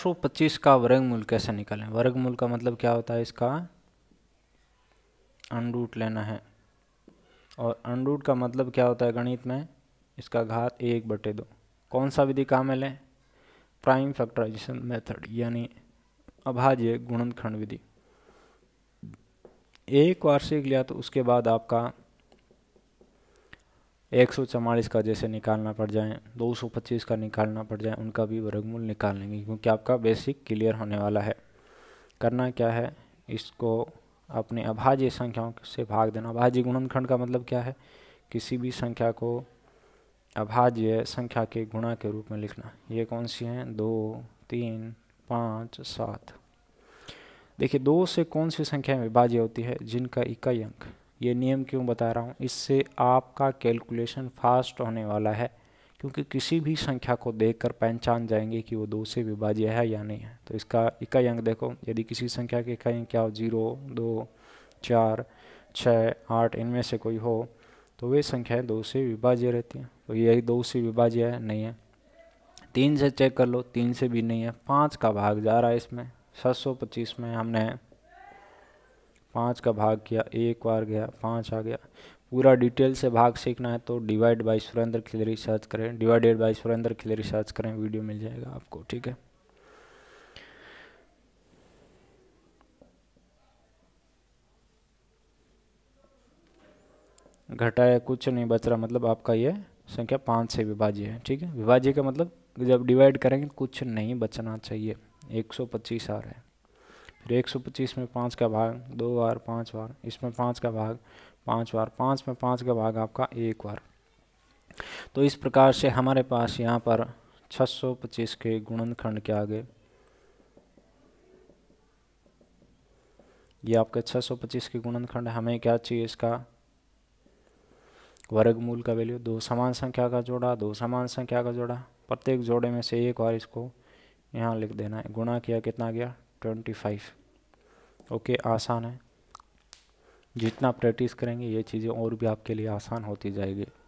425 का वर्गमूल कैसे निकालें वर्गमूल का मतलब क्या होता है इसका अनरूट लेना है और अनरूट का मतलब क्या होता है गणित में इसका घात एक बटे दो कौन सा विधि काम में लें प्राइम फैक्टराइजेशन मेथड यानी अभाज्य गुणनखंड विधि एक वार्षिक लिया तो उसके बाद आपका एक सौ चवालीस का जैसे निकालना पड़ जाए दो सौ पच्चीस का निकालना पड़ जाए उनका भी वर्गमूल निकाल लेंगे क्योंकि आपका बेसिक क्लियर होने वाला है करना क्या है इसको अपने अभाज्य संख्याओं से भाग देना अभाज्य गुणनखंड का मतलब क्या है किसी भी संख्या को अभाज्य संख्या के गुणा के रूप में लिखना ये कौन सी हैं दो तीन पाँच सात देखिए दो से कौन सी में विभाज्य होती है जिनका इकाई अंक ये नियम क्यों बता रहा हूँ इससे आपका कैलकुलेशन फास्ट होने वाला है क्योंकि किसी भी संख्या को देखकर पहचान जाएंगे कि वो दो से विभाज्य है या नहीं है तो इसका इकाई अंक देखो यदि किसी संख्या के इकाई क्या हो जीरो दो चार छः आठ इनमें से कोई हो तो वे संख्याएं दो से विभाज्य रहती हैं तो यही दो से विभाज्य है नहीं है तीन से चेक कर लो तीन से भी नहीं है पाँच का भाग जा रहा है इसमें सात सौ पच्चीस में हमने पाँच का भाग किया एक बार गया पाँच आ गया पूरा डिटेल से भाग सीखना है तो डिवाइड बाई सुरेंद्र खिलरी सर्च करें डिवाइडेड बाई सुरेंद्र खिलरी सर्च करें वीडियो मिल जाएगा आपको ठीक है घटाया कुछ नहीं बच रहा मतलब आपका ये संख्या पाँच से विभाज्य है ठीक है विभाज्य का मतलब जब डिवाइड करेंगे कुछ नहीं बचना चाहिए 125 आ रहा है फिर तो एक सौ पच्चीस में पाँच का भाग दो बार पाँच बार इसमें पाँच का भाग पाँच बार पाँच में पाँच का भाग आपका एक बार तो इस प्रकार से हमारे पास यहाँ पर सौ पच्चीस के गुणनखंड के आगे ये आपके पच्चीस के गुणनखंड हमें क्या चाहिए इसका वर्गमूल का वैल्यू दो समान संख्या का जोड़ा दो समान संख्या का जोड़ा प्रत्येक जोड़े में से एक बार इसको यहाँ लिख देना है गुणा किया कितना गया ट्वेंटी फाइव ओके आसान है जितना प्रैक्टिस करेंगे ये चीज़ें और भी आपके लिए आसान होती जाएगी